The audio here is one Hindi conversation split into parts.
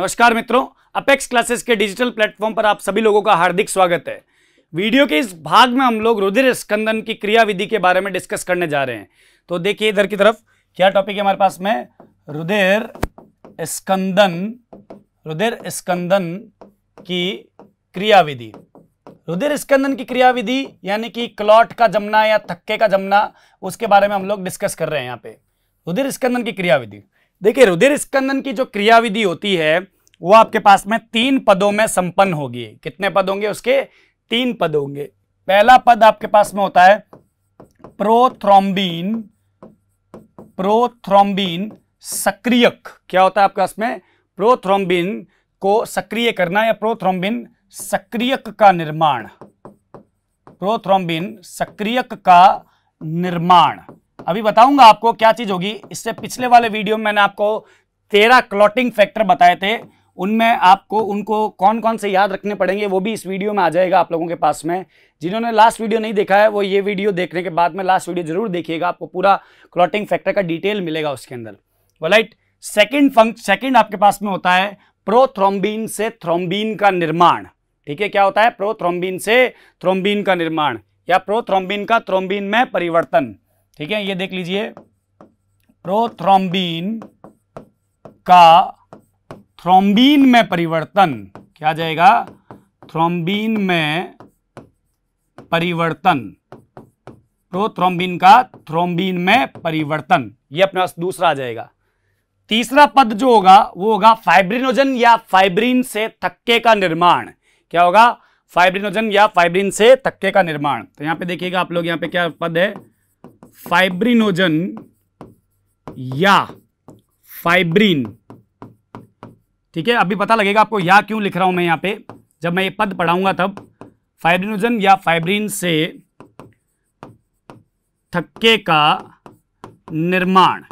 नमस्कार मित्रों अपेक्स क्लासेस के डिजिटल प्लेटफॉर्म पर आप सभी लोगों का हार्दिक स्वागत है वीडियो के इस भाग में हम लोग रुधिर स्कंदन की क्रियाविधि के बारे में डिस्कस करने जा रहे हैं तो देखिए इधर की तरफ क्या टॉपिक है हमारे पास में रुधिर स्कंदन रुधिर स्कंदन की क्रियाविधि रुधिर स्कंदन की क्रियाविधि यानी कि क्लॉट का जमना या थक्के का जमना उसके बारे में हम लोग डिस्कस कर रहे हैं यहाँ पे रुधिर स्कंदन की क्रियाविधि देखिए रुधिर स्कंदन की जो क्रियाविधि होती है वो आपके पास में तीन पदों में संपन्न होगी कितने पद होंगे उसके तीन पद होंगे पहला पद आपके पास में होता है प्रोथ्रोम्बिन प्रोथ्रोम्बिन सक्रियक क्या होता है आपके पास में प्रोथ्रोम्बिन को सक्रिय करना या प्रोथ्रोम्बिन सक्रियक का निर्माण प्रोथ्रोम्बिन सक्रियक का निर्माण अभी बताऊंगा आपको क्या चीज होगी इससे पिछले वाले वीडियो में मैंने आपको तेरह क्लॉटिंग फैक्टर बताए थे उनमें आपको उनको कौन कौन से याद रखने पड़ेंगे वो भी इस वीडियो में आ जाएगा आप लोगों के पास में जिन्होंने लास्ट वीडियो नहीं देखा है वो ये वीडियो देखने के बाद में लास्ट वीडियो जरूर देखिएगा आपको पूरा क्लॉटिंग फैक्टर का डिटेल मिलेगा उसके अंदर राइट सेकेंड फंक सेकेंड आपके पास में होता है प्रोथ्रोम्बिन से थ्रोम्बिन का निर्माण ठीक है क्या होता है प्रोथ्रोम्बिन से थ्रोम्बिन का निर्माण या प्रोथ्रोम्बिन का थ्रोम्बिन में परिवर्तन ठीक है ये देख लीजिए प्रोथ्रोम्बिन का थ्रोम्बीन में परिवर्तन क्या जाएगा थ्रोम्बीन में परिवर्तन प्रोथ्रोम्बिन तो का थ्रोम्बिन में परिवर्तन ये अपने पास दूसरा आ जाएगा तीसरा पद जो होगा वो होगा फाइब्रिनोजन या फाइब्रिन से थक्के का निर्माण क्या होगा फाइब्रिनोजन या फाइब्रिन से थक्के का निर्माण तो यहां पे देखिएगा आप लोग यहां पे क्या पद है फाइब्रिनोजन या फाइब्रिन ठीक है अभी पता लगेगा आपको या क्यों लिख रहा हूं मैं यहां पे जब मैं ये पद पढ़ाऊंगा तब फाइब्रिनोजन या फाइब्रिन से थक्के का निर्माण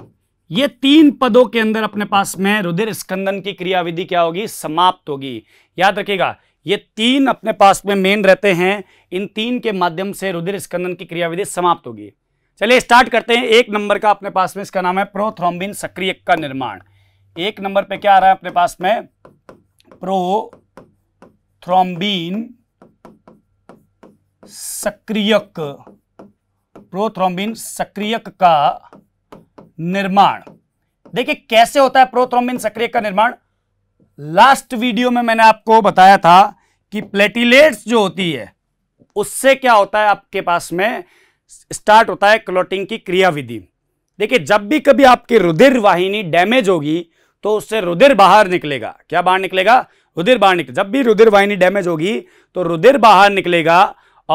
ये तीन पदों के अंदर अपने पास में रुधिर स्कंदन की क्रियाविधि क्या होगी समाप्त होगी याद रखिएगा ये तीन अपने पास में मेन रहते हैं इन तीन के माध्यम से रुधिर स्कंदन की क्रियाविधि समाप्त होगी चलिए स्टार्ट करते हैं एक नंबर का अपने पास में इसका नाम है प्रोथ्रोम्बिन सक्रियक का निर्माण एक नंबर पे क्या आ रहा है अपने पास में प्रो थ्रोम्बीन सक्रियक प्रोथ्रोम्बिन सक्रियक का निर्माण देखिए कैसे होता है प्रोथ्रोम्बिन सक्रियक का निर्माण लास्ट वीडियो में मैंने आपको बताया था कि प्लेटिलेट्स जो होती है उससे क्या होता है आपके पास में स्टार्ट होता है क्लोटिंग की क्रियाविधि देखिए जब भी कभी आपकी रुधिर वाहिनी डैमेज होगी तो उससे रुधिर बाहर निकलेगा क्या बाहर निकलेगा रुधिर बाहर निकले जब भी रुधिर वाहिनी डैमेज होगी तो रुधिर बाहर निकलेगा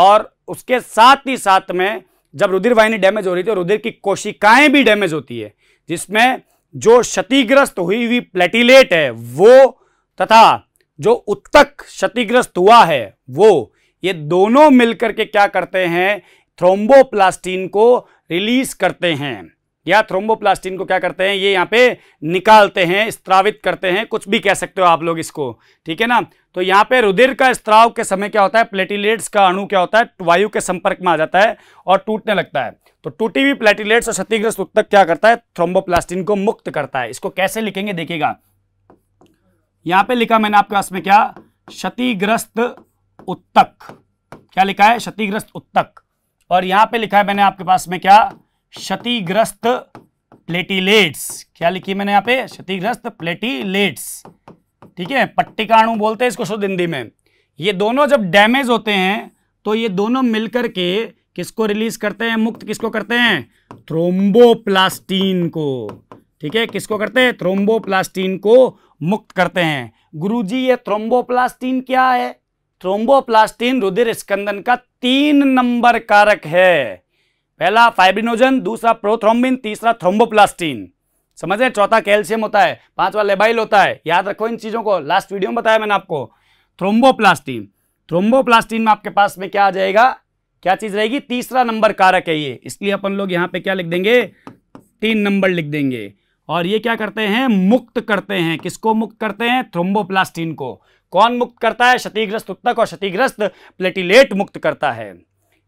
और उसके साथ ही साथ में जब रुधिर वाहिनी डैमेज हो रही थी रुधिर की कोशिकाएं भी डैमेज होती है जिसमें जो क्षतिग्रस्त हुई हुई प्लेटिलेट है वो तथा जो उत्तक क्षतिग्रस्त हुआ है वो ये दोनों मिलकर के क्या करते हैं थ्रोम्बोप्लास्टीन को रिलीज करते हैं या थ्रोम्बोप्लास्टिन को क्या करते हैं ये यहाँ पे निकालते हैं स्त्रावित करते हैं कुछ भी कह सकते हो आप लोग इसको ठीक है ना तो यहाँ पे रुधिर का स्त्राव के समय क्या होता है प्लेटिलेट्स का अणु क्या होता है वायु के संपर्क में आ जाता है और टूटने लगता है तो टूटी हुई प्लेटिलेट्स और क्षतिग्रस्त उत्तक क्या करता है थ्रोम्बोप्लास्टिन को मुक्त करता है इसको कैसे लिखेंगे देखिएगा यहाँ पे लिखा मैंने आपके पास में क्या क्षतिग्रस्त उत्तक क्या लिखा है क्षतिग्रस्त उत्तक और यहाँ पे लिखा है मैंने आपके पास में क्या क्षतिग्रस्त प्लेटिलेट्स क्या लिखी मैंने यहाँ पे क्षतिग्रस्त प्लेटिलेट्स ठीक है पट्टिकाणु बोलते हैं इसको शुद्ध हिंदी में ये दोनों जब डैमेज होते हैं तो ये दोनों मिलकर के किसको रिलीज करते हैं मुक्त किसको करते हैं थ्रोम्बोप्लास्टीन को ठीक है किसको करते हैं थ्रोम्बोप्लास्टीन को मुक्त करते हैं गुरुजी ये थ्रोम्बोप्लास्टीन क्या है थ्रोम्बोप्लास्टीन रुधिर स्कंदन का तीन नंबर कारक है पहला फाइब्रिनोजन दूसरा प्रोथ्रोम्बिन तीसरा थ्रोम्बोप्लास्टीन समझ रहे चौथा कैल्शियम होता है पांचवा लेबाइल होता है याद रखो इन चीज़ों को लास्ट वीडियो में बताया मैंने आपको थ्रोम्बोप्लास्टीन थ्रोम्बोप्लास्टीन में आपके पास में क्या आ जाएगा क्या चीज़ रहेगी तीसरा नंबर कारक है ये इसलिए अपन लोग यहाँ पे क्या लिख देंगे तीन नंबर लिख देंगे और ये क्या करते हैं मुक्त करते हैं किसको मुक्त करते हैं थ्रोम्बोप्लास्टीन को कौन मुक्त करता है क्षतिग्रस्त उत्तक और क्षतिग्रस्त प्लेटिलेट मुक्त करता है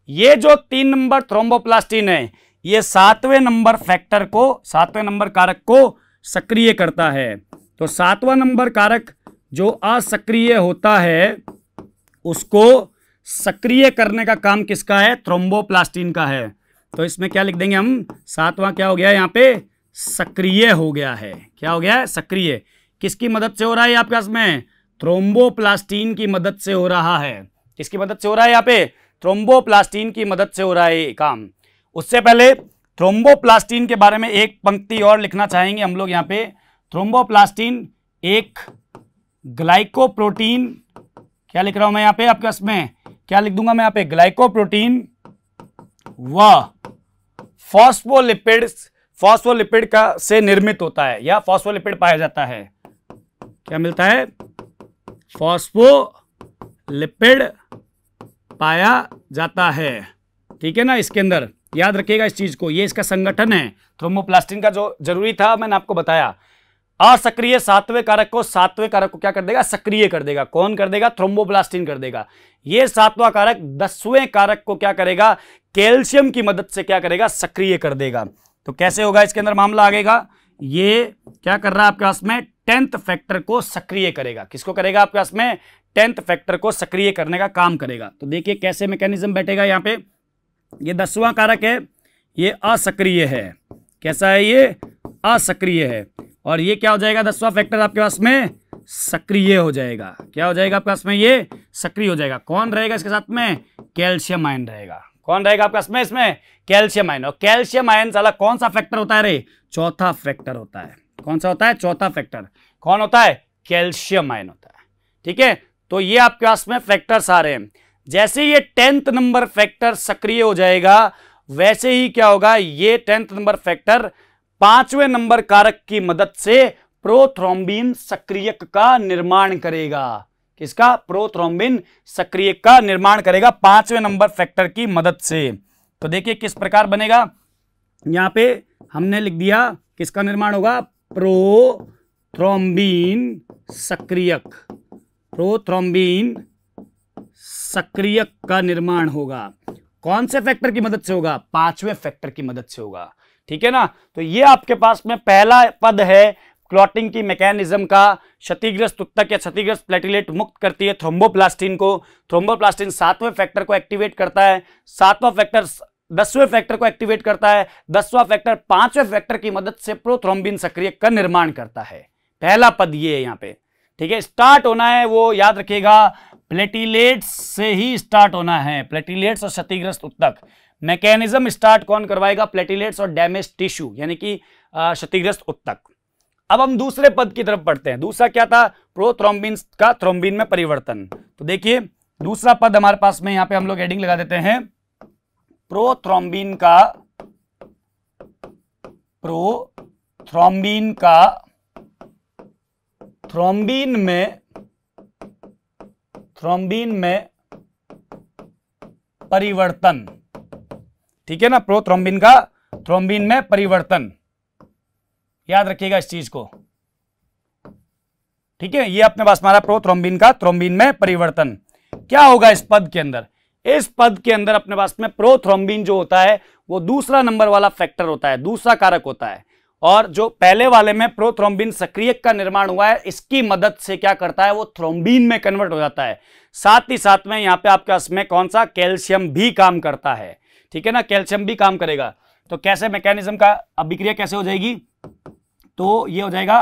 ये जो तीन नंबर थ्रोम्बोप्लास्टिन है ये सातवें नंबर फैक्टर को सातवें नंबर कारक को सक्रिय करता है तो सातवां नंबर कारक जो असक्रिय होता है उसको सक्रिय करने का काम किसका है थ्रोम्बोप्लास्टिन का है तो इसमें क्या लिख देंगे हम सातवां क्या हो गया यहाँ पे सक्रिय हो गया है क्या हो गया है सक्रिय किसकी मदद से हो रहा है आपके इसमें थ्रोम्बोप्लास्टीन की मदद से हो रहा है किसकी मदद से हो रहा है यहाँ पे थ्रोम्बोप्लास्टीन की मदद से हो रहा है ये काम उससे पहले थ्रोम्बोप्लास्टीन के बारे में एक पंक्ति और लिखना चाहेंगे हम लोग यहाँ पे थ्रोम्बोप्लास्टीन एक ग्लाइकोप्रोटीन क्या लिख रहा हूं मैं यहाँ पे आपके इसमें क्या लिख दूंगा मैं यहाँ पे ग्लाइकोप्रोटीन व फॉस्फोलिपिड फॉस्फोलिपिड का से निर्मित होता है या फॉस्फोलिपिड पाया जाता है क्या मिलता है फॉस्फोलिपिड पाया जाता है ठीक है ना इसके अंदर याद रखिएगा इस चीज़ को ये इसका संगठन है थ्रोमोप्लास्टिन का जो जरूरी था मैंने आपको बताया असक्रिय सातवें कारक को सातवें कारक को क्या कर देगा सक्रिय कर देगा कौन कर देगा थ्रोम्बोप्लास्टिन कर देगा ये सातवां कारक दसवें कारक को क्या करेगा कैल्शियम की मदद से क्या करेगा सक्रिय कर देगा तो कैसे होगा इसके अंदर मामला आगेगा ये क्या कर रहा है आपके पास में टेंथ फैक्टर को सक्रिय करेगा किसको करेगा आपके पास में टेंथ फैक्टर को सक्रिय करने का काम करेगा तो देखिए कैसे मैकेनिज्म बैठेगा यहाँ पे ये दसवां कारक है ये असक्रिय है कैसा है ये असक्रिय है और ये क्या हो जाएगा दसवां फैक्टर आपके पास में सक्रिय हो जाएगा क्या हो जाएगा आपके पास में ये सक्रिय हो जाएगा कौन रहेगा इसके साथ में कैल्शियम आयन रहेगा कौन रहेगा आपके पास में इसमें कैल्शियम आयन और कैल्शियम आयन साला कौन सा फैक्टर होता है रे चौथा फैक्टर होता है कौन सा होता है चौथा फैक्टर कौन होता है कैल्शियम आयन होता है ठीक है तो ये आपके पास में फैक्टर्स आ रहे हैं जैसे ये टेंथ नंबर फैक्टर सक्रिय हो जाएगा वैसे ही क्या होगा ये टेंथ नंबर फैक्टर पांचवें नंबर कारक की मदद से प्रोथ्रोम्बिन सक्रियक का निर्माण करेगा किसका प्रोथ्रोम्बिन सक्रियक का निर्माण करेगा पांचवें नंबर फैक्टर की मदद से तो देखिए किस प्रकार बनेगा यहां पे हमने लिख दिया किसका निर्माण होगा प्रोथ्रोम्बिन सक्रियक प्रोथ्रोम्बिन सक्रियक का निर्माण होगा कौन से फैक्टर की मदद से होगा पांचवें फैक्टर की मदद से होगा ठीक है ना तो ये आपके पास में पहला पद है क्लॉटिंग की मैकेनिज्म का क्षतिग्रस्त उत्तक या क्षतिग्रस्त प्लेटिलेट मुक्त करती है थ्रोम्बोप्लास्टिन को थ्रोम्बोप्लास्टिन सातवें फैक्टर को एक्टिवेट करता है सातवां फैक्टर दसवें फैक्टर को एक्टिवेट करता है दसवां फैक्टर पांचवें फैक्टर की मदद से प्रोथ्रोम्बिन सक्रिय का निर्माण करता है पहला पद ये है यहाँ पे ठीक है स्टार्ट होना है वो याद रखिएगा प्लेटिलेट्स से ही स्टार्ट होना है प्लेटिलेट्स और क्षतिग्रस्त उत्तक मैकेनिज्म स्टार्ट कौन करवाएगा प्लेटिलेट्स और डैमेज टिश्यू यानी कि क्षतिग्रस्त उत्तक अब हम दूसरे पद की तरफ पढ़ते हैं दूसरा क्या था प्रोथ्रोम्बिन का थ्रोम्बिन में परिवर्तन तो देखिए दूसरा पद हमारे पास में यहां पे हम लोग हेडिंग लगा देते हैं प्रोथ्रोम्बिन का प्रोथ्रोम्बिन का थ्रोम्बिन में थ्रोम्बिन में परिवर्तन ठीक है ना प्रोथ्रोम्बिन का थ्रोम्बिन में परिवर्तन याद रखिएगा इस चीज को ठीक है ये अपने पास हमारा प्रोथ्रोम्बिन का थ्रोम्बिन में परिवर्तन क्या होगा इस पद के अंदर इस पद के अंदर अपने पास में प्रोथ्रोम्बिन जो होता है वो दूसरा नंबर वाला फैक्टर होता है दूसरा कारक होता है और जो पहले वाले में प्रोथ्रोम्बिन सक्रियक का निर्माण हुआ है इसकी मदद से क्या करता है वो थ्रोम्बिन में कन्वर्ट हो जाता है साथ ही साथ में यहाँ पे आपके इसमें कौन सा कैल्शियम भी काम करता है ठीक है ना कैल्शियम भी काम करेगा तो कैसे मैकेनिज्म का अभिक्रिया कैसे हो जाएगी तो ये हो जाएगा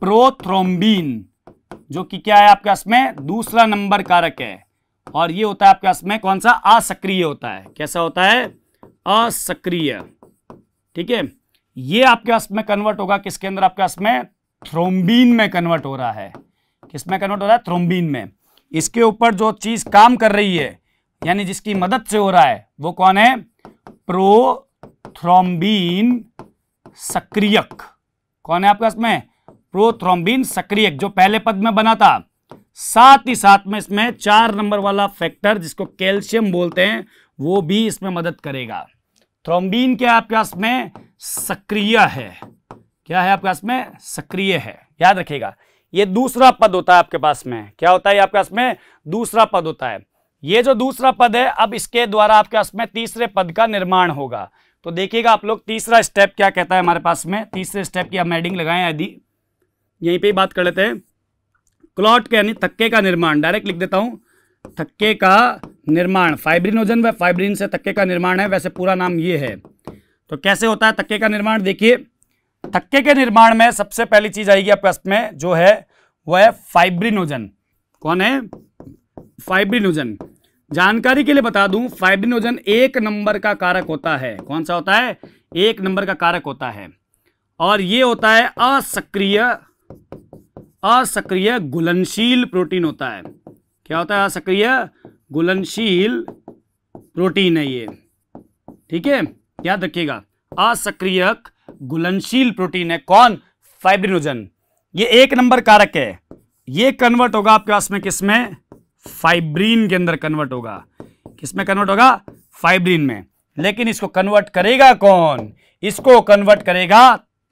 प्रोथ्रोम्बिन जो कि क्या है आपके इसमें दूसरा नंबर कारक है और ये होता है आपके इसमें कौन सा असक्रिय होता है कैसा होता है असक्रिय ठीक है ये आपके पास में कन्वर्ट होगा किसके अंदर आपके पास में थ्रोम्बीन में कन्वर्ट हो रहा है किसमें कन्वर्ट हो रहा है थ्रोम्बीन में इसके ऊपर जो चीज काम कर रही है यानी जिसकी मदद से हो रहा है वो कौन है प्रोथ्रोम्बीन सक्रियक कौन है आपके पास में प्रोथ्रोम्बीन सक्रियक जो पहले पद में बना था साथ ही साथ में इसमें चार नंबर वाला फैक्टर जिसको कैल्शियम बोलते हैं वो भी इसमें मदद करेगा थ्रोम्बीन के आपके पास में सक्रिय है क्या है आपके पास में सक्रिय है याद रखिएगा ये दूसरा पद होता है आपके पास में क्या होता है आपके पास में दूसरा पद होता है ये जो दूसरा पद है अब इसके द्वारा आपके पास में तीसरे पद का निर्माण होगा तो देखिएगा आप लोग तीसरा स्टेप क्या कहता है हमारे पास में तीसरे स्टेप की हम एडिंग लगाए यदि यहीं पे ही बात कर लेते हैं क्लॉट के यानी थक्के का निर्माण डायरेक्ट लिख देता हूं थक्के का निर्माण फाइब्रिनोजन व फाइब्रिन से थक्के का निर्माण है वैसे पूरा नाम ये है तो कैसे होता है थक्के का निर्माण देखिए थक्के के निर्माण में सबसे पहली चीज आएगी आपके अस्त में जो है वह है फाइब्रिनोजन कौन है फाइब्रिनोजन जानकारी के लिए बता दूं फाइब्रिनोजन एक नंबर का कारक होता है कौन सा होता है एक नंबर का कारक होता है और ये होता है असक्रिय असक्रिय गुलनशील प्रोटीन होता है क्या होता है असक्रिय गुलनशील प्रोटीन है ये ठीक है याद रखिएगा असक्रियक घुलनशील प्रोटीन है कौन फाइब्रिनोजन ये एक नंबर कारक है ये कन्वर्ट होगा आपके पास में किसमें फाइब्रीन के अंदर कन्वर्ट होगा किसमें कन्वर्ट होगा फाइब्रीन में लेकिन इसको कन्वर्ट करेगा कौन इसको कन्वर्ट करेगा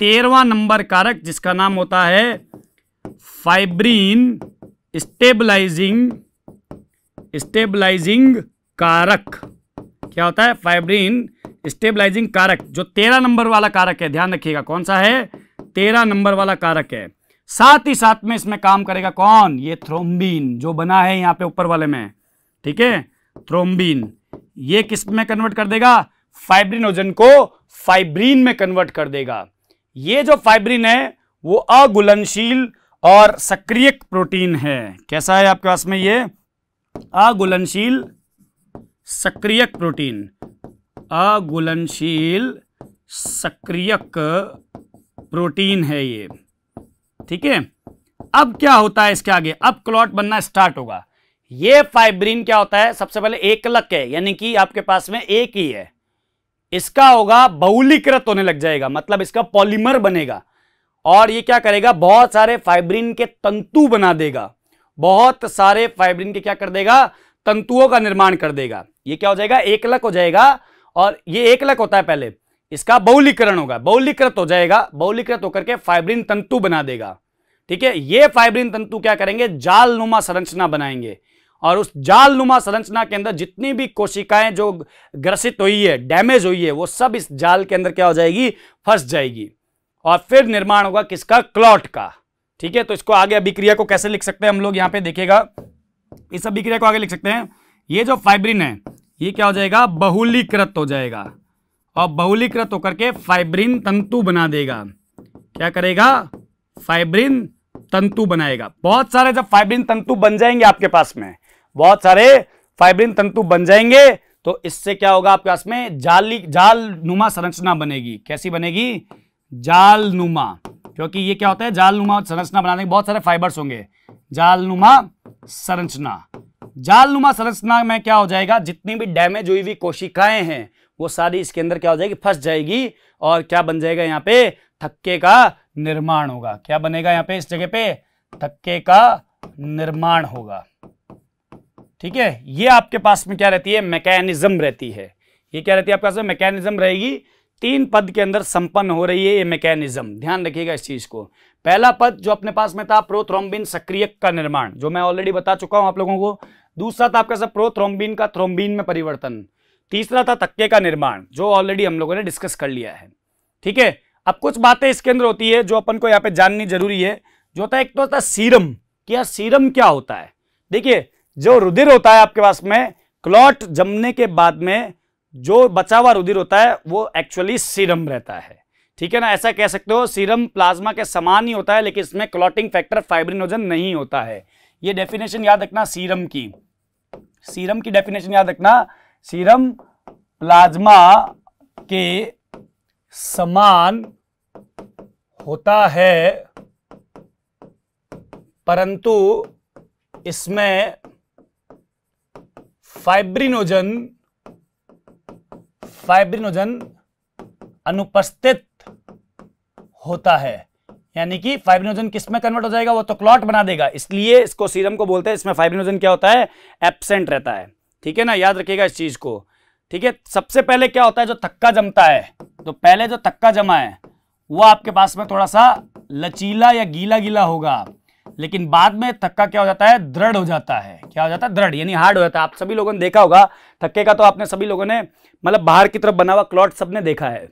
तेरवा नंबर कारक जिसका नाम होता है फाइब्रीन स्टेबलाइजिंग स्टेबलाइजिंग कारक क्या होता है फाइब्रीन स्टेबलाइजिंग कारक जो तेरह नंबर वाला कारक है ध्यान रखिएगा कौन सा है तेरह नंबर वाला कारक है साथ ही साथ में इसमें काम करेगा कौन ये थ्रोम्बिन जो बना है यहां पे ऊपर वाले में ठीक है थ्रोम्बिन ये किस में कन्वर्ट कर देगा फाइब्रिनोजन को फाइब्रीन में कन्वर्ट कर देगा ये जो फाइब्रीन है वो अगुलनशील और सक्रिय प्रोटीन है कैसा है आपके पास में ये अगुलनशील सक्रियक प्रोटीन अघुलनशील सक्रियक प्रोटीन है ये ठीक है अब क्या होता है इसके आगे अब क्लॉट बनना स्टार्ट होगा ये फाइब्रीन क्या होता है सबसे पहले एकलक है यानी कि आपके पास में एक ही है इसका होगा बहुलीकृत होने लग जाएगा मतलब इसका पॉलीमर बनेगा और ये क्या करेगा बहुत सारे फाइब्रीन के तंतु बना देगा बहुत सारे फाइब्रीन के क्या कर देगा तंतुओं का निर्माण कर देगा ये क्या हो जाएगा एकलक हो जाएगा और ये एक लक होता है पहले इसका बहुलीकरण होगा बहुलीकृत हो जाएगा बहुलीकृत होकर के फाइब्रिन तंतु बना देगा ठीक है ये फाइब्रिन तंतु क्या करेंगे जाल नुमा संरचना बनाएंगे और उस जाल नुमा संरचना के अंदर जितनी भी कोशिकाएं जो ग्रसित हुई है डैमेज हुई है वो सब इस जाल के अंदर क्या हो जाएगी फंस जाएगी और फिर निर्माण होगा किसका क्लॉट का ठीक है तो इसको आगे अभिक्रिया को कैसे लिख सकते हैं हम लोग यहां पे देखेगा इस अभिक्रिया को आगे लिख सकते हैं ये जो फाइब्रिन है ये क्या हो जाएगा बहुलीकृत हो जाएगा और बहुलीकृत होकर के फाइब्रिन तंतु बना देगा क्या करेगा फाइब्रिन तंतु बनाएगा बहुत सारे जब फाइब्रिन तंतु बन जाएंगे आपके पास में बहुत सारे फाइब्रिन तंतु बन जाएंगे तो इससे क्या होगा आपके पास में जाली जाल नुमा संरचना बनेगी कैसी बनेगी जाल नुमा क्योंकि ये क्या होता है जाल नुमा संरचना बनाने के बहुत सारे फाइबर्स होंगे जाल नुमा संरचना जालनुमा संरचना में क्या हो जाएगा जितनी भी डैमेज हुई हुई कोशिकाएं हैं वो सारी इसके अंदर क्या हो जाएगी फंस जाएगी और क्या बन जाएगा यहाँ पे थक्के का निर्माण होगा क्या बनेगा यहाँ पे इस जगह पे थक्के का निर्माण होगा ठीक है ये आपके पास में क्या रहती है मैकेनिज्म रहती है ये क्या रहती है आपके पास में मैकेनिज्म रहेगी तीन पद के अंदर संपन्न हो रही है ये मैकेनिज्म ध्यान रखिएगा इस चीज को पहला पद जो अपने पास में था प्रोथ्रोम्बिन सक्रियक का निर्माण जो मैं ऑलरेडी बता चुका हूं आप लोगों को दूसरा था आपका प्रो थ्रोम्बिन का थ्रोम्बिन में परिवर्तन तीसरा था तक्के का निर्माण जो ऑलरेडी हम लोगों ने डिस्कस कर लिया है ठीक है अब कुछ बातें इसके अंदर होती है जो अपन को यहाँ पे जाननी जरूरी है जो होता है एक तो होता है सीरम कि यार सीरम क्या होता है देखिए जो रुधिर होता है आपके पास में क्लॉट जमने के बाद में जो बचा हुआ रुधिर होता है वो एक्चुअली सीरम रहता है ठीक है ना ऐसा कह सकते हो सीरम प्लाज्मा के समान ही होता है लेकिन इसमें क्लॉटिंग फैक्टर फाइब्रिनोजन नहीं होता है ये डेफिनेशन याद रखना सीरम की सीरम की डेफिनेशन याद रखना सीरम प्लाज्मा के समान होता है परंतु इसमें फाइब्रिनोजन फाइब्रिनोजन अनुपस्थित होता है यानी कि फाइब्रिनोजन किस में कन्वर्ट हो जाएगा वो तो क्लॉट बना देगा इसलिए इसको सीरम को बोलते हैं इसमें फाइब्रिनोजन क्या होता है एबसेंट रहता है ठीक है ना याद रखिएगा इस चीज को ठीक है सबसे पहले क्या होता है जो थक्का जमता है तो पहले जो थक्का जमा है वो आपके पास में थोड़ा सा लचीला या गीला गीला होगा लेकिन बाद में थक्का क्या हो जाता है दृढ़ हो जाता है क्या हो जाता है दृढ़ यानी हार्ड हो जाता है आप सभी लोगों ने देखा होगा थक्के का तो आपने सभी लोगों ने मतलब बाहर की तरफ बना हुआ क्लॉट सबने देखा है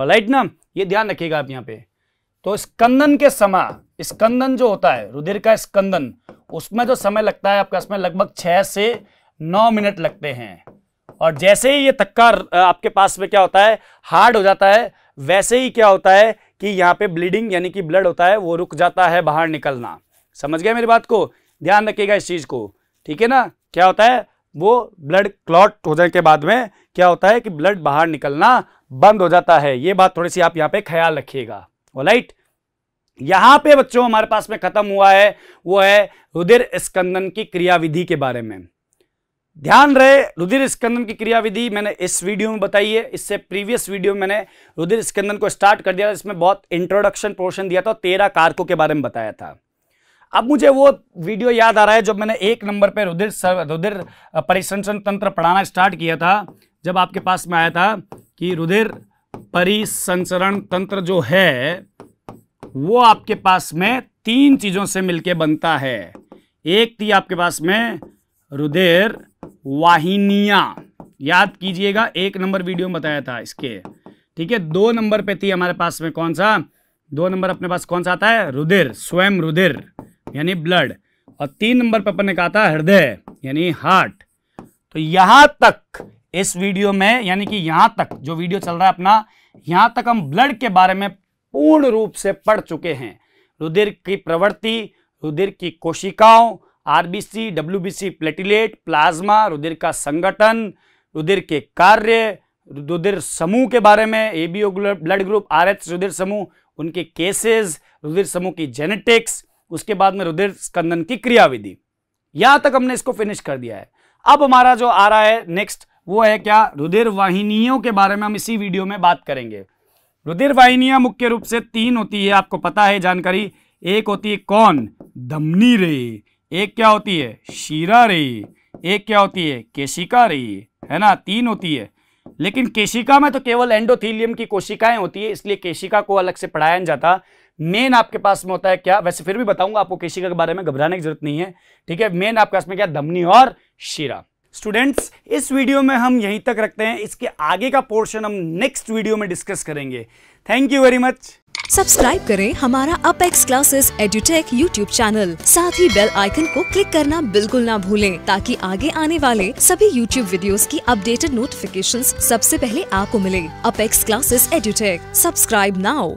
और ना ये ध्यान रखिएगा आप यहाँ पे तो स्कंदन के समा स्कंदन जो होता है रुधिर का स्कंदन उसमें जो समय लगता है आपका इसमें लगभग छह से नौ मिनट लगते हैं और जैसे ही ये तक्का आपके पास में क्या होता है हार्ड हो जाता है वैसे ही क्या होता है कि यहाँ पे ब्लीडिंग यानी कि ब्लड होता है वो रुक जाता है बाहर निकलना समझ गया मेरी बात को ध्यान रखिएगा इस चीज़ को ठीक है ना क्या होता है वो ब्लड क्लॉट हो जाने के बाद में क्या होता है कि ब्लड बाहर निकलना बंद हो जाता है ये बात थोड़ी सी आप यहाँ पे ख्याल रखिएगा राइट यहां पे बच्चों हमारे पास में खत्म हुआ है वो है रुधिर स्कंदन की क्रियाविधि के बारे में ध्यान रहे रुधिर स्कंदन की क्रियाविधि मैंने इस वीडियो में बताई है इससे प्रीवियस वीडियो में मैंने रुधिर स्कंदन को स्टार्ट कर दिया था इसमें बहुत इंट्रोडक्शन पोर्शन दिया था तेरह कारकों के बारे में बताया था अब मुझे वो वीडियो याद आ रहा है जब मैंने एक नंबर पर रुधिर रुधिर परिसंसन तंत्र पढ़ाना स्टार्ट किया था जब आपके पास में आया था कि रुधिर परिसंचरण तंत्र जो है वो आपके पास में तीन चीजों से मिलके बनता है एक थी आपके पास में रुधिर वाहिनिया याद कीजिएगा एक नंबर वीडियो में बताया था इसके ठीक है दो नंबर पे थी हमारे पास में कौन सा दो नंबर अपने पास कौन सा आता है रुधिर स्वयं रुधिर यानी ब्लड और तीन नंबर पर अपन ने कहा था हृदय यानी हार्ट तो यहां तक इस वीडियो में यानी कि यहां तक जो वीडियो चल रहा है अपना यहां तक हम ब्लड के बारे में पूर्ण रूप से पढ़ चुके हैं रुधिर की प्रवृत्ति रुधिर की कोशिकाओं आरबीसी डब्ल्यूबीसी प्लेटिलेट प्लाज्मा रुधिर का संगठन रुधिर के कार्य रुधिर समूह के बारे में एबीओ ब्लड ग्रुप एच रुधिर समूह उनके केसेस रुधिर समूह की जेनेटिक्स उसके बाद में रुधिर स्कंदन की क्रियाविधि यहां तक हमने इसको फिनिश कर दिया है अब हमारा जो आ रहा है नेक्स्ट वो है क्या रुधिर वाहिनियों के बारे में हम इसी वीडियो में बात करेंगे रुधिर वाहिनियां मुख्य रूप से तीन होती है आपको पता है जानकारी एक होती है कौन धमनी रे एक क्या होती है शीरा रे एक क्या होती है केशिका रे है ना तीन होती है लेकिन केशिका में तो केवल एंडोथीलियम की कोशिकाएं होती है इसलिए केशिका को अलग से पढ़ाया नहीं जाता मेन आपके पास में होता है क्या वैसे फिर भी बताऊंगा आपको केशिका के बारे में घबराने की जरूरत नहीं है ठीक है मेन आपके पास में क्या धमनी और शीरा स्टूडेंट्स इस वीडियो में हम यहीं तक रखते हैं इसके आगे का पोर्शन हम नेक्स्ट वीडियो में डिस्कस करेंगे thank you very much subscribe करें हमारा Apex Classes edutech YouTube channel साथ ही बेल आइकन को क्लिक करना बिल्कुल ना भूलें ताकि आगे आने वाले सभी यूट्यूब वीडियोस की अपडेटेड नोटिफिकेशंस सबसे पहले आपको मिले Apex Classes edutech subscribe now